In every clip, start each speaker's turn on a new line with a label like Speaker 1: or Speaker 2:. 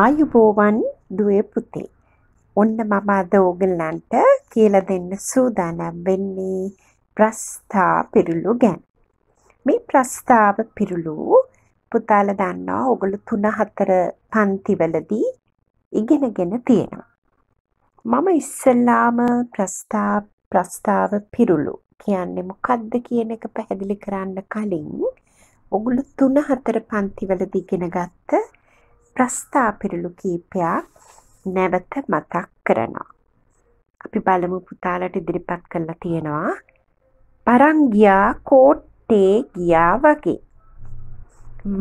Speaker 1: ආයුබෝවන් දුවේ පුතේ. ඔන්න මම අද ඕගලන්ට කියලා දෙන්න සූදානම් වෙන්නේ ප්‍රස්ථා පිරුළු ගැන. මේ ප්‍රස්ථාව පිරුළු පුතාලා දන්නවා ඔගොල්ලෝ 3 4 පන්තිවලදී ඉගෙනගෙන තියෙනවා. මම ඉස්සෙල්ලාම ප්‍රස්ථා ප්‍රස්ථාව පිරුළු කියන්නේ මොකක්ද කියන එක පැහැදිලි කරන්න කලින් ඔගොල්ලෝ 3 4 පන්තිවලදී ඉගෙන ගත්තා ප්‍රස්ථා පිළිලු කීපයක් නැවත මතක් කරනවා. අපි බලමු පුතාලට ඉදිරිපත් කරලා තියෙනවා. පරංගියා කෝට්ටේ ගියා වගේ.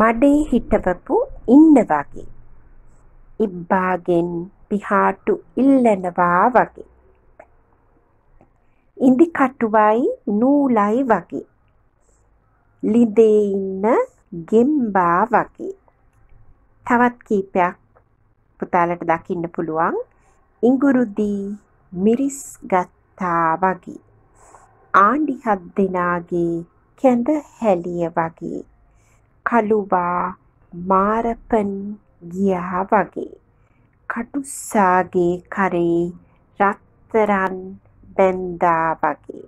Speaker 1: මඩේ හිටවපු ඉන්න වගේ. ඉබ්බාගෙන් පිහාටු ඉල්ලනවා වගේ. ඉඳි කටුවයි නූලයි වගේ. ලිදේ ඉන්න ගෙම්බා වගේ. තවත් කීපයක් පුතාලට දකින්න පුළුවන්. ඉඟුරුදී මිරිස් ගත්තා වගේ. ආණ්ඩි හත් දෙනාගේ කැඳ හැලිය වගේ. කළුවා මාරපන් ගියා වගේ. කටුස්සාගේ කරේ රත්තරන් බැන්දා වගේ.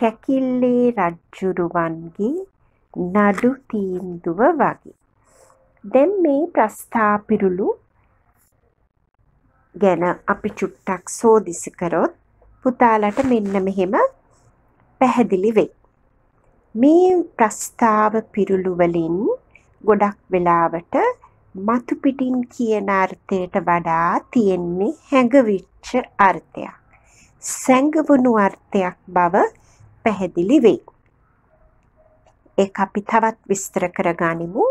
Speaker 1: කැකිල්ලේ රජ්ජුරුවන්ගේ නඩු තීන්දුව වගේ. දැන් මේ ප්‍රස්ථාපිරුළු ගැන අපි චුට්ටක් සෝදිසි කරොත් පුතාලට මෙන්න මෙහෙම පැහැදිලි වෙයි. මේ ප්‍රස්තාව පිරුළු වලින් ගොඩක් වෙලාවට මතු පිටින් කියන අර්ථයට වඩා තියෙන්නේ හැඟවිච්ච අර්ථයක්. සැඟවුණු අර්ථයක් බව පැහැදිලි වෙයි. ඒක අපි තවත් විස්තර කරගනිමු.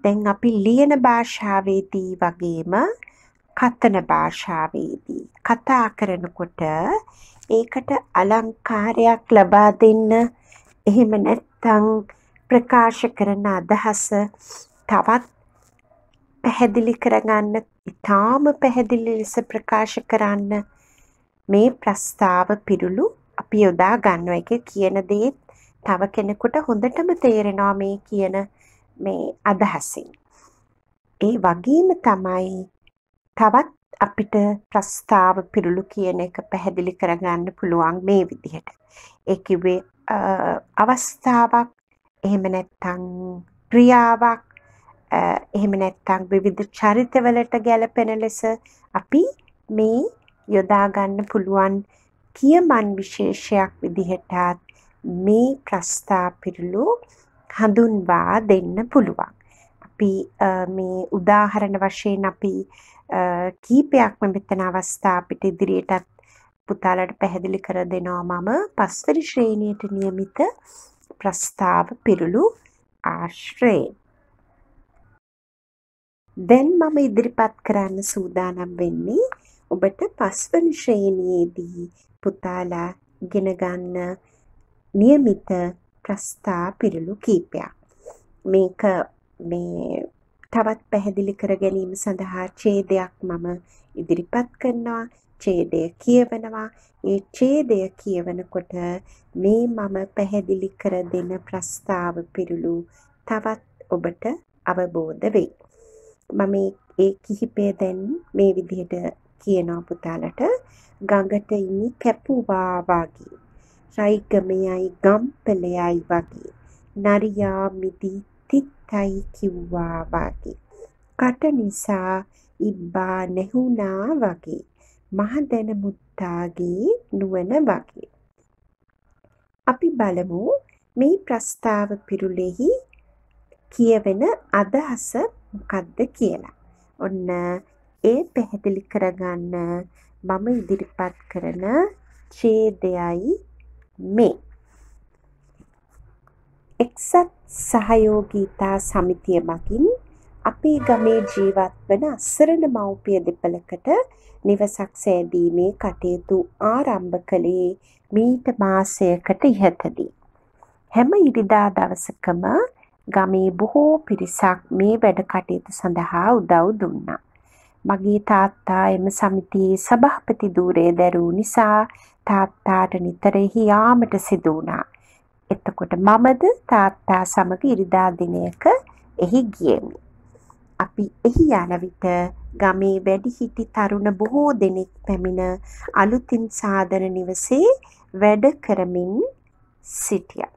Speaker 1: දැන් අපි ලියන භාෂාවේදී වගේම කතන භාෂාවේදී කතා කරනකොට ඒකට අලංකාරයක් ලබා දෙන්න එහෙම නැත්නම් ප්‍රකාශ කරන අදහස තවත් පැහැදිලි කරගන්න ඉතාම පැහැදිලි ලෙස ප්‍රකාශ කරන්න මේ ප්‍රස්තාව පිරුළු අපි යොදා ගන්නවා එක කියන දේ තව කෙනෙකුට හොඳටම තේරෙනවා මේ කියන මේ අදහසින්. ඒ වගේම තමයි තවත් අපිට ප්‍රස්ථාව පිරුළු කියන එක පැහැදිලි කරගන්න පුළුවන් මේ විදිහට. ඒ කිව්වේ අවස්ථාවක් එහෙම නැත්නම් ක්‍රියාවක් එහෙම නැත්නම් විවිධ චරිතවලට ගැලපෙන ලෙස අපි මේ යොදා ගන්න පුළුවන් කියමන් විශේෂයක් විදිහටත් මේ ප්‍රස්ථා පිරුළු හඳුන්වා දෙන්න පුළුවන්. අපි මේ උදාහරණ වශයෙන් අපි කීපයක්ම මෙතන අවස්ථා අපිට ඉදිරියටත් පුතාලට පැහැදිලි කර දෙනවා මම පස්වරි ශ්‍රේණියට નિયમિત ප්‍රස්තාව පිරුළු ආශ්‍රය. දැන් මම ඉදිරිපත් කරන්න සූදානම් වෙන්නේ ඔබට පස්වනි ශ්‍රේණියේදී පුතාලා ඉගෙන ගන්න નિયમિત ප්‍රස්ථා පිරිලු කීපයක්. මේක මේ තවත් පැහැදිලි කර ගැනීම සඳහා ඡේදයක් මම ඉදිරිපත් කරනවා ඡේදය කියවනවා ඒ ඡේදය කියවනකොට මේ මම පැහැදිලි කර දෙන ප්‍රස්තාව පිරුළු තවත් ඔබට අවබෝධ වෙයි මම ඒ කිහිපය දැන් මේ විදිහට කියනවා පුතාලට ගඟට ඉනි කැපුවා වාගේ ශෛගමයයි ගම්පලයයි වගේ නරියා මිදි තිත්තයි කිව්වා වගේ කට නිසා ඉබ්බා නැහුණා වගේ මහදැන මුත්තාගේ නුවණ වගේ අපි බලමු මේ ප්‍රස්තාව පිරුලෙහි කියවෙන අදහස මොකක්ද කියලා. ඔන්න ඒ පැහැදිලි කරගන්න මම ඉදිරිපත් කරන ඡේදයයි මේ එක්සත් සහයෝගීතා සමිතිය මගින් අපේ ගමේ ජීවත් වන අසරණ මව්පිය දෙපළකට නිවසක් සෑදීමේ කටයුතු ආරම්භ කළේ මීට මාසයකට ඉහතදී. හැම ඉරිදා දවසකම ගමේ බොහෝ පිරිසක් මේ වැඩ කටයුතු සඳහා උදව් දුන්නා. මගේ තාත්තා එම සමිතියේ සභාපති ධූරය දැරූ නිසා තාත්තාට නිතර එහි යාමට සිදු වුණා. එතකොට මමද තාත්තා සමග ඉරිදා දිනයක එහි ගියෙමි. අපි එහි යන විට ගමේ වැඩිහිටි තරුණ බොහෝ දෙනෙක් පැමිණ අලුතින් සාදර නිවසේ වැඩ කරමින් සිටියා.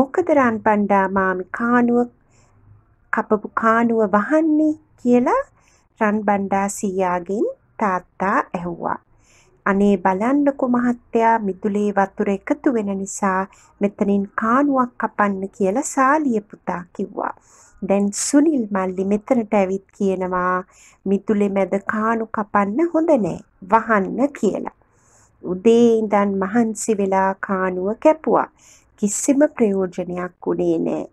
Speaker 1: මොකද රන් පණ්ඩා මාමි කානුව කපපු කානුව වහන්නේ කියලා රන් බණ්ඩා සීයාගෙන් තාත්තා ඇහුවා. අනේ බලන්නකො මහත්තයා මිදුලේ වතුර එකතු වෙන නිසා මෙතනින් කාණුවක් කපන්න කියලා සාලිය පුතා කිව්වා. දැන් සුනිල් මල්ලි මෙතනට ඇවිත් කියනවා මිදුලේ මැද කාණු කපන්න හොඳ නෑ වහන්න කියලා. උදේ ඉඳන් මහන්සි වෙලා කාණුව කැපුවා. කිසිම ප්‍රයෝජනයක් උනේ නෑ.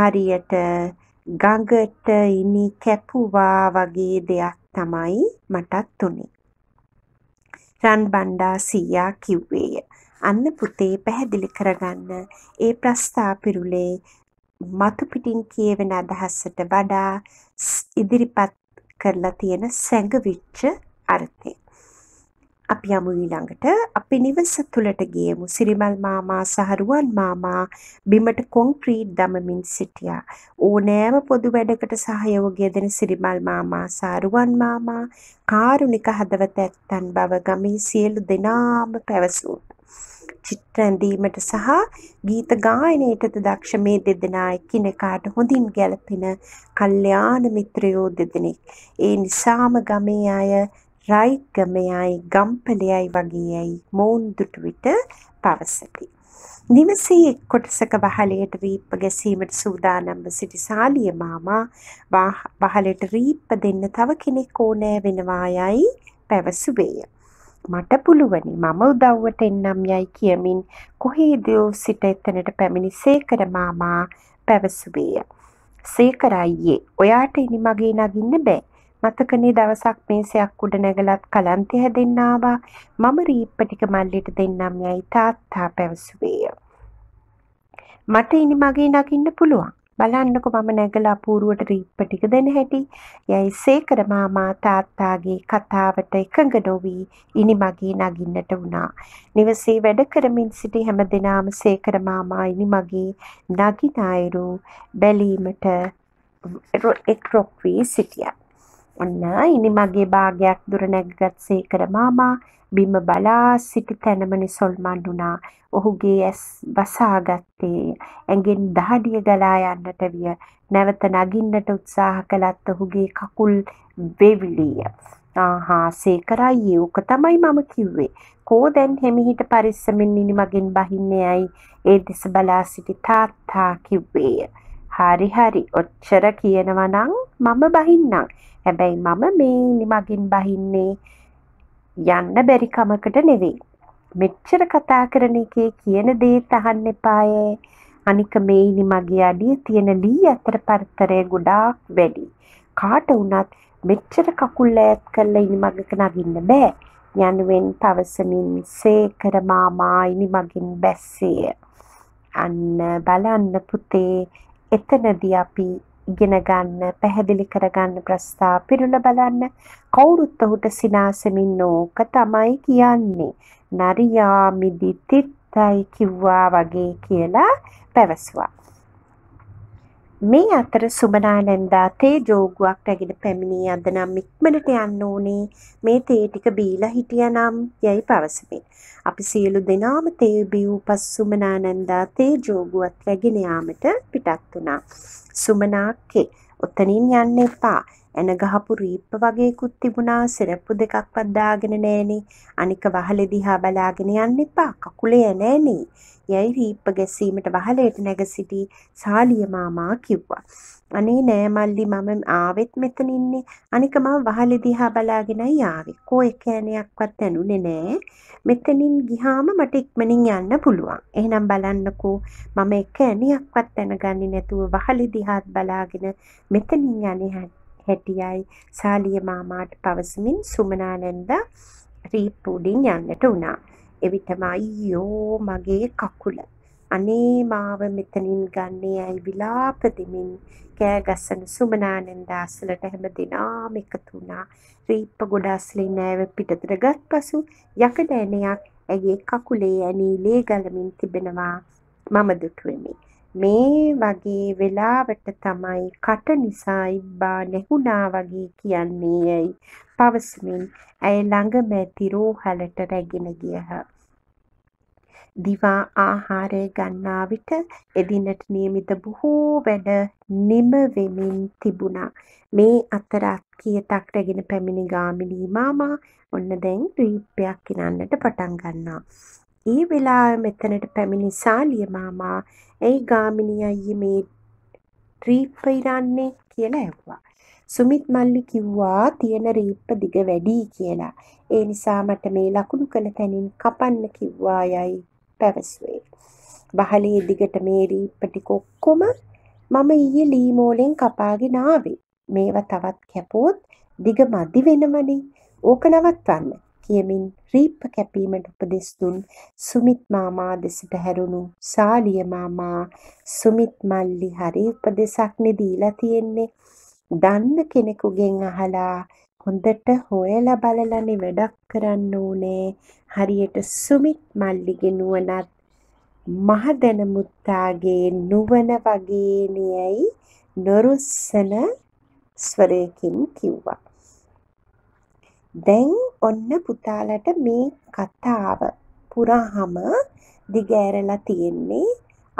Speaker 1: හරියට ගඟට ඉනි කැපුවා වගේ දෙයක් තමයි මටත් උනේ. රන්බණ්ඩා සීයා කිව්වේය. අන්න පුතේ පැහැදිලි කරගන්න ඒ ප්‍රස්ථාපිරුලේ මතු පිටින් කියවෙන අදහසට වඩා ඉදිරිපත් කරලා තියෙන සැඟවිච්ච අර්ථය අපි යමු ඊළඟට අපි නිවස තුළට ගියමු. සිරිමල් මාමා සහ රුවන් මාමා බිමට කොන්ක්‍රීට් දමමින් සිටියා. ඕනෑම පොදු වැඩකට සහයෝගය දෙන සිරිමල් මාමා සහ රුවන් මාමා කාරුණික හදවත ඇත්තන් බව ගමෙහි සියලු දෙනාම පැවසූ. චිත්‍ර ඇඳීමට සහ ගීත ගායනයටද දක්ෂ මේ දෙදෙනා එකිනෙකාට හොඳින් ගැළපෙන කල්යාණ මිත්‍රයෝ දෙදෙනෙක්. ඒ නිසාම ගමේ අය රයිගමයයි ගම්පලයයි වගේ යයි මෝන්දුට විට පවසති. නිවසේ එක් කොටසක වහලයට රීප්ප ගැසීමට සූදානම්ව සිටි සාලිය මාමා වහලට රීප්ප දෙන්න තව කෙනෙක් ඕනෑ වෙනවා යයි පැවසුවේය. මට පුළුවනි මම උදව්වට එන්නම් යයි කියමින් කොහේදෝ සිට එතනට පැමිණි සේකර මාමා පැවසුවේය. සේකර අයියේ ඔයාට ඉනි මගේ නගින්න බෑ. මතකනේ දවසක් මේසයක් උඩ නැගලත් කලන්ති හැදෙන්න ආවා මම රීප්ප ටික මල්ලිට දෙන්නම් යයි තාත්තා පැවසුවේය මට ඉනි මගේ නගින්න පුළුවන් බලන්නකො මම නැගලා පූරුවට රීප්ප ටික දෙන හැටි යයි සේකර මාමා තාත්තාගේ කතාවට එකඟ නොවි ඉනි මගේ නගින්නට වුණා නිවසේ වැඩ කරමින් සිටි හැමදෙනාම සේකර මාමා ඉනි මගේ නගින අයුරු බැලීමට එක් රොක් වී සිටියා ඔන්න ඉනි මගේ භාගයක් දුර නැගගත් සේකර මාමා බිම බලා සිටි තැනමනි සොල්මන් වුණා. ඔහුගේ ඇස් වසාගත්තේ. ඇඟෙන් දහඩිය ගලා යන්නට විය. නැවත නගින්නට උත්සාහ කළත් ඔහුගේ කකුල් වෙවිලිය. ආහා සේකරයි ඕක තමයි මම කිව්වේ. කෝ දැන් හෙමිහිට පරිස්සමින් ඉනි මගෙන් බහින්නේ ඇයි? ඒ දෙස බලා සිටි තාත්තා කිව්වේය. හරි හරි ඔච්චර කියනවනම් මම බහින්නම්. හැබැයි මම මේ මගින් බහින්නේ යන්න බැරි කමකට නෙවෙයි. මෙච්චර කතා කරන එකේ කියන දේ තහන්න එපායේ. අනික මේනි මගේ අඩිය තියෙන ලී අතර පරතරය ගොඩාක් වැඩි. කාට වුණත් මෙච්චර කකුල් ඈත් කරලා ඉනි මගක නගින්න බෑ. යනුවෙන් පවසමින් සේකර මාමා ඉනි මගින් බැස්සේය. අන්න බලන්න පුතේ එතනදී අපි ඉගෙන ගන්න, පැහැදිලි කරගන්න ප්‍රස්තාව පිරුණ බලන්න කවුරුත් ඔහුට සිනාසෙමින් ඕක තමයි කියන්නේ. නරියා මිදි තිත්තයි කිව්වා වගේ කියලා පැවසුවා. මේ අතර සුබනානන්දා තේ ජෝගුවක් රැගෙන පැමිණී අද නම් ඉක්මනට යන්න ඕනේ මේ තේ ටික බීලා හිටියනම් යයි පවසමින් අපි සියලු දෙනාම තේ බිව් පසු සුමනානන්දා තේ ජෝගුවත් රැගෙන යාමට පිටත් වුණා සුමනාක්කේ ඔතනින් යන්න එපා ඇන ගහපු රීප්ප වගේකුත් තිබුණා සෙරප්පු දෙකක්වත් දාගෙන නෑනේ. අනික වහලේ දිහා බලාගෙන යන්න එපා. කකුලේ ඇනෑනේ. යයි රීප්ප ගැසීමට වහලයට නැග සිටි සාලිය මාමා කිව්වා. අනේ නෑ මල්ලි මම ආවෙත් මෙතන ඉන්නේ. අනික මම වහලේ දිහා බලාගෙනයි ආවේ. කෝ එක ඇණයක්වත් ඇනුනේ නෑ. මෙතනින් ගිහාම මට ඉක්මනින් යන්න පුළුවන්. එහෙනම් බලන්නකෝ මම එක ඇණයක්වත් දැනගන්නේ නැතුව වහලේ දිහාත් බලාගෙන මෙතනින් යන්නේ හැටියයි සාලිය මාමාට පවසමින් සුමනානන්දා රීප් උඩින් යන්නට වුණා. එවිටම අයියෝ මගේ කකුල. අනේ මාව මෙතනින් ගන්නේ ඇයි විලාප දෙමින් කෑ ගසන සුමනානන්ද අසලට හැමදෙනාම එකතු වුණා. රීප්ප ගොඩ අසලින් නැව පිටතට ගත් පසු යකඩ ඇණයක් ඇගේ කකුලේ ඇනීලේ ගලමින් තිබෙනවා. මම දුටුවෙමි. මේ වගේ වෙලාවට තමයි කට නිසා ඉබ්බා නැහුණා වගේ කියන්නේ යයි පවසමින් ඇය ළඟම ඇති රෝහලට රැගෙන ගියහ. දිවා ආහාරය ගන්නා විට එදිනට નિયમિત බොහෝ වැඩ නිම වෙමින් තිබුණා. මේ අතර අත්කියතක් රැගෙන පැමිණි ගාමිණී මාමා ඔන්න දැන් රීප්පයක් කිනන්නට පටන් ගන්නවා. ඒ වෙලාවේ මෙතනට පැමිණි සාලිය මාමා "ඇයි ගාමිණී අයියේ මේ ට්‍රීප් ඉරන්නේ?" කියලා ඇහුවා. සුමිත් මල්ලි කිව්වා තියෙන රීප්ප දිග වැඩි කියලා. ඒ නිසා මට මේ ලකුණු කළ තැනින් කපන්න කිව්වා යයි පැවසුවේ. බහලේ දිගට මේ රීප්ප ටික ඔක්කොම මම ඊයේ ලීමෝලෙන් කපාගෙන ආවේ. මේවා තවත් කැපුවොත් දිග මදි වෙනවනේ. ඕක නවත්වන්න. කියමින් රීප්ප කැපීමට උපදෙස් දුන් සුමිත් මාමා දෙසට හැරුණු සාලිය මාමා සුමිත් මල්ලි හරි උපදෙසක් නේ දීලා තියෙන්නේ. දන්න කෙනෙකුගෙන් අහලා හොඳට හොයලා බලලානේ වැඩක් කරන්න ඕනේ. හරියට සුමිත් මල්ලිගේ නුවණත් මහදැනමුත්තාගේ නුවණ වගේ නියයි නොරුස්සන ස්වරයකින් කිව්වා. දැන් ඔන්න පුතාලට මේ කතාව පුරාම දිගෑරලා තියෙන්නේ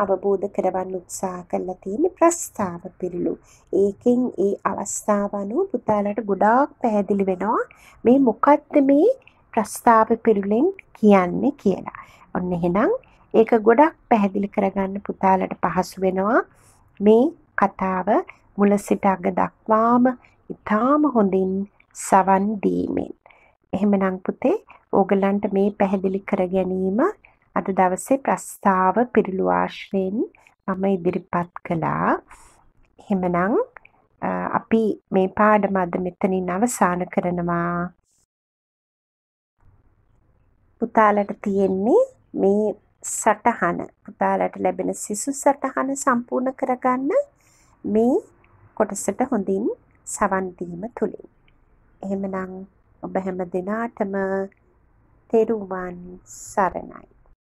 Speaker 1: අවබෝධ කරවන්න උත්සාහ කරලා තියෙන ප්‍රස්තාව පිළිලු. ඒකෙන් ඒ අවස්ථාව අනුව පුතාලට ගොඩාක් පැහැදිලි වෙනවා මේ මොකක්ද මේ ප්‍රස්තාව පිළිලෙන් කියන්නේ කියලා. ඔන්න එහෙනම් ඒක ගොඩක් පැහැදිලි කරගන්න පුතාලට පහසු වෙනවා මේ කතාව මුල සිට අග දක්වාම ඉතාම හොඳින් සවන් දීමෙන්. එහෙමනම් පුතේ ඕගලන්ට මේ පැහැදිලි කර ගැනීම අද දවසේ ප්‍රස්තාව පිරිළු ආශ්‍රයෙන් මම ඉදිරිපත් කළා. එහෙමනම් අපි මේ පාඩම අද මෙතනින් අවසන් කරනවා. පුතාලට තියෙන්නේ මේ සටහන පුතාලට ලැබෙන සිසු සටහන සම්පූර්ණ කරගන්න මේ කොටසට හොඳින් සවන් දීම තුලින් එහෙමනම් ඔබ හැම දිනාටම තෙරුවන් සරණයි